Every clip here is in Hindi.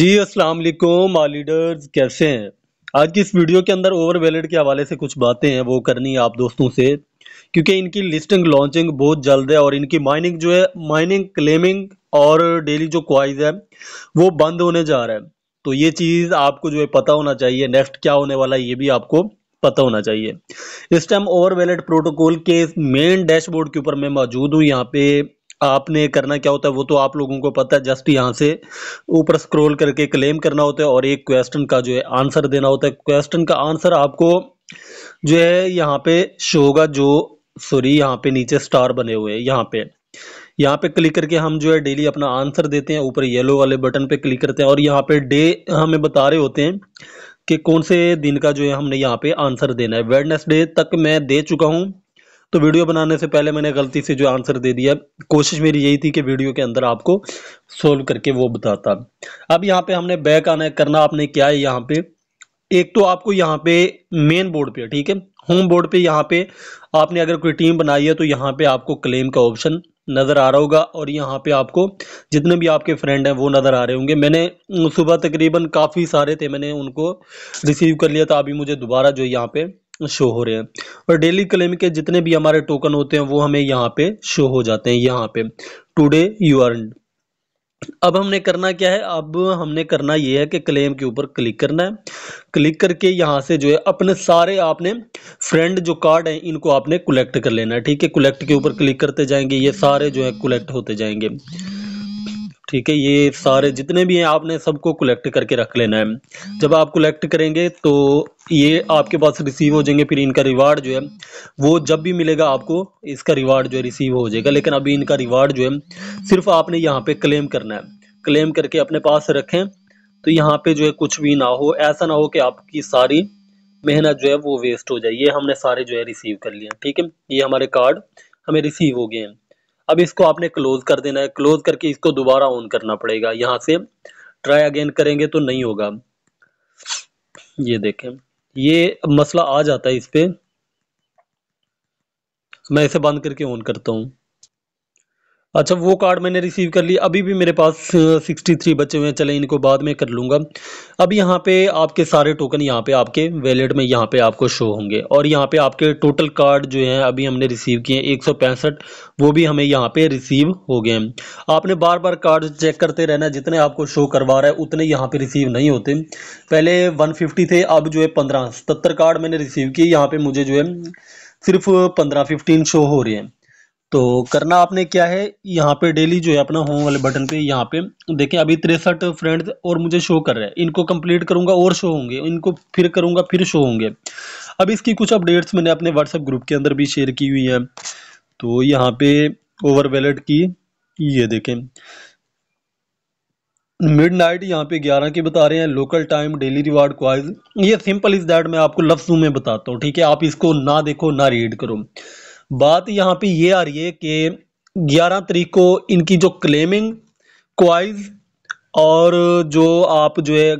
जी अस्सलाम वालेकुम आ लीडर्स कैसे हैं आज की इस वीडियो के अंदर ओवर वैलेट के हवाले से कुछ बातें हैं वो करनी है आप दोस्तों से क्योंकि इनकी लिस्टिंग लॉन्चिंग बहुत जल्द है और इनकी माइनिंग जो है माइनिंग क्लेमिंग और डेली जो क्वाइज है वो बंद होने जा रहा है तो ये चीज़ आपको जो है पता होना चाहिए नेक्स्ट क्या होने वाला है ये भी आपको पता होना चाहिए इस टाइम ओवर वैलेट प्रोटोकॉल के मेन डैशबोर्ड के ऊपर मैं मौजूद हूँ यहाँ पे आपने करना क्या होता है वो तो आप लोगों को पता है जस्ट यहाँ से ऊपर स्क्रॉल करके क्लेम करना होता है और एक क्वेश्चन का जो है आंसर देना होता है क्वेश्चन का आंसर आपको जो है यहाँ पे शो होगा जो सॉरी यहाँ पे नीचे स्टार बने हुए हैं यहाँ पे यहाँ पे क्लिक करके हम जो है डेली अपना आंसर देते हैं ऊपर येलो वाले बटन पे क्लिक करते हैं और यहाँ पे डे हमें बता रहे होते हैं कि कौन से दिन का जो है हमने यहाँ पे आंसर देना है वेडनेसडे तक मैं दे चुका हूँ तो वीडियो बनाने से पहले मैंने गलती से जो आंसर दे दिया कोशिश मेरी यही थी कि वीडियो के अंदर आपको सोल्व करके वो बताता अब यहाँ पे हमने बैक आना करना आपने क्या है यहाँ पे एक तो आपको यहाँ पे मेन बोर्ड पे ठीक है होम बोर्ड पे यहाँ पे आपने अगर कोई टीम बनाई है तो यहाँ पे आपको क्लेम का ऑप्शन नज़र आ रहा होगा और यहाँ पे आपको जितने भी आपके फ्रेंड हैं वो नज़र आ रहे होंगे मैंने सुबह तकरीबन काफ़ी सारे थे मैंने उनको रिसीव कर लिया था अभी मुझे दोबारा जो यहाँ पे शो हो रहे हैं और डेली क्लेम के जितने भी हमारे टोकन होते हैं वो हमें यहाँ पे शो हो जाते हैं यहाँ पे टूडे यू अर्न अब हमने करना क्या है अब हमने करना ये है कि क्लेम के ऊपर क्लिक करना है क्लिक करके यहाँ से जो है अपने सारे आपने फ्रेंड जो कार्ड हैं इनको आपने कलेक्ट कर लेना है ठीक है कलेक्ट के ऊपर क्लिक करते जाएंगे ये सारे जो है कलेक्ट होते जाएंगे ठीक है ये सारे जितने भी हैं आपने सबको कलेक्ट करके रख लेना है जब आप कलेक्ट करेंगे तो ये आपके पास रिसीव हो जाएंगे फिर इनका रिवार्ड जो है वो जब भी मिलेगा आपको इसका रिवार्ड जो है रिसीव हो जाएगा लेकिन अभी इनका रिवार्ड जो है सिर्फ आपने यहाँ पे क्लेम करना है क्लेम करके अपने पास रखें तो यहाँ पे जो है कुछ भी ना हो ऐसा ना हो कि आपकी सारी मेहनत जो है वो वेस्ट हो जाए ये हमने सारे जो है रिसीव कर लिए ठीक है ये हमारे कार्ड हमें रिसीव हो गए हैं अब इसको आपने क्लोज कर देना है क्लोज करके इसको दोबारा ऑन करना पड़ेगा यहाँ से ट्राई अगेन करेंगे तो नहीं होगा ये देखें ये मसला आ जाता है इस पर मैं इसे बंद करके ऑन करता हूँ अच्छा वो कार्ड मैंने रिसीव कर लिया अभी भी मेरे पास सिक्सटी थ्री बचे हुए हैं चले इनको बाद में कर लूँगा अब यहाँ पे आपके सारे टोकन यहाँ पे आपके वैलेट में यहाँ पे आपको शो होंगे और यहाँ पे आपके टोटल कार्ड जो हैं अभी हमने रिसीव किए हैं एक वो भी हमें यहाँ पे रिसीव हो गए हैं आपने बार बार कार्ड चेक करते रहना जितने आपको शो करवा रहा है उतने यहाँ पर रिसीव नहीं होते पहले वन थे अब जो है पंद्रह सतर कार्ड मैंने रिसीव किए यहाँ पर मुझे जो है सिर्फ पंद्रह फिफ्टीन शो हो रहे हैं तो करना आपने क्या है यहाँ पे डेली जो है अपना होम वाले बटन पे यहाँ पे देखें अभी तिरसठ फ्रेंड्स और मुझे शो कर रहे हैं इनको कंप्लीट करूँगा और शो होंगे इनको फिर करूँगा फिर शो होंगे अब इसकी कुछ अपडेट्स मैंने अपने व्हाट्सएप ग्रुप के अंदर भी शेयर की हुई हैं तो यहाँ पे ओवर वैलेट की ये देखें मिड नाइट यहाँ पे ग्यारह की बता रहे हैं local time daily reward quiz ये सिंपल इज दैट मैं आपको लफ्जों में बताता हूँ ठीक है आप इसको ना देखो ना रीड करो बात यहाँ पे ये आ रही है कि 11 तरीक को इनकी जो क्लेमिंग क्वाइज और जो आप जो है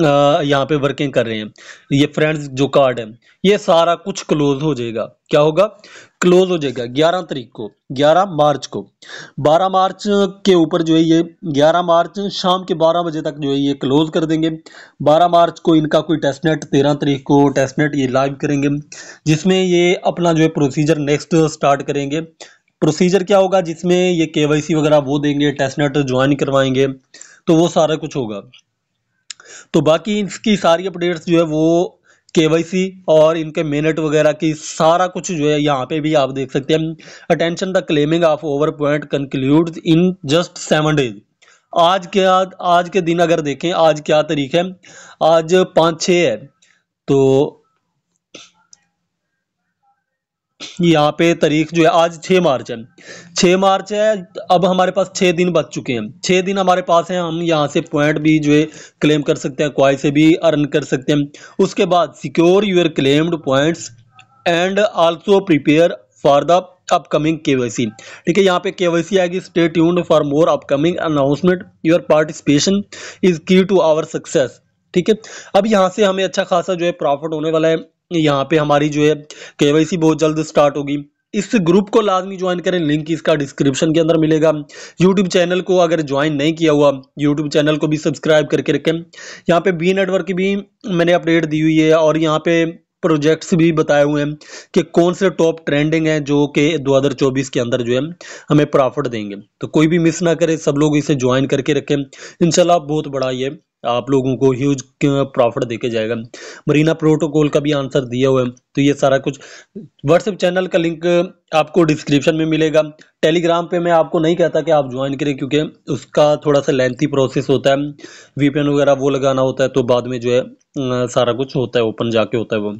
यहाँ पे वर्किंग कर रहे हैं ये फ्रेंड्स जो कार्ड है ये सारा कुछ क्लोज हो जाएगा क्या होगा क्लोज हो जाएगा 11 तारीख को 11 मार्च को 12 मार्च के ऊपर जो है ये 11 मार्च शाम के 12 बजे तक जो है ये क्लोज कर देंगे 12 मार्च को इनका कोई टेस्टनेट 13 तारीख को टेस्टनेट ये लाइव करेंगे जिसमें ये अपना जो है प्रोसीजर नेक्स्ट स्टार्ट करेंगे प्रोसीजर क्या होगा जिसमें ये के वगैरह वो देंगे टेस्टनेट ज्वाइन करवाएंगे तो वो सारा कुछ होगा तो बाकी इसकी सारी अपडेट्स जो है वो के और इनके मिनट वगैरह की सारा कुछ जो है यहाँ पे भी आप देख सकते हैं attention the claiming of over point conclude in just seven days आज के आज आज के दिन अगर देखें आज क्या तारीख है आज पाँच छः है तो यहाँ पे तारीख जो है आज छः मार्च है छः मार्च है अब हमारे पास छः दिन बच चुके हैं छः दिन हमारे पास हैं हम यहाँ से पॉइंट भी जो है क्लेम कर सकते हैं क्वाई से भी अर्न कर सकते हैं उसके बाद secure your claimed points and also prepare for the upcoming KYC ठीक है यहाँ पे केवाईसी आएगी stay tuned for more upcoming announcement your participation is key to our success ठीक है अब यहाँ से हमें अच्छा खासा जो है प्रॉफिट होने वाला है यहाँ पे हमारी जो है केवाईसी बहुत जल्द स्टार्ट होगी इस ग्रुप को लाजमी ज्वाइन करें लिंक इसका डिस्क्रिप्शन के अंदर मिलेगा यूट्यूब चैनल को अगर ज्वाइन नहीं किया हुआ यूट्यूब चैनल को भी सब्सक्राइब करके रखें यहाँ पे बी नेटवर्क की भी मैंने अपडेट दी हुई है और यहाँ पे प्रोजेक्ट्स भी बताए हुए हैं कि कौन से टॉप ट्रेंडिंग हैं जो कि दो के अंदर जो है हमें प्रॉफिट देंगे तो कोई भी मिस ना करें सब लोग इसे ज्वाइन करके रखें इनशाला बहुत बड़ा ये आप लोगों को ह्यूज प्रॉफिट देके जाएगा मरीना प्रोटोकॉल का भी आंसर दिया हुआ है तो ये सारा कुछ व्हाट्सएप चैनल का लिंक आपको डिस्क्रिप्शन में मिलेगा टेलीग्राम पे मैं आपको नहीं कहता कि आप ज्वाइन करें क्योंकि उसका थोड़ा सा लेंथी प्रोसेस होता है वीपीएन वगैरह वो लगाना होता है तो बाद में जो है सारा कुछ होता है ओपन जाके होता है वो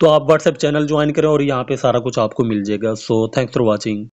तो आप व्हाट्सएप चैनल ज्वाइन करें और यहाँ पे सारा कुछ आपको मिल जाएगा सो थैंक्स फॉर वॉचिंग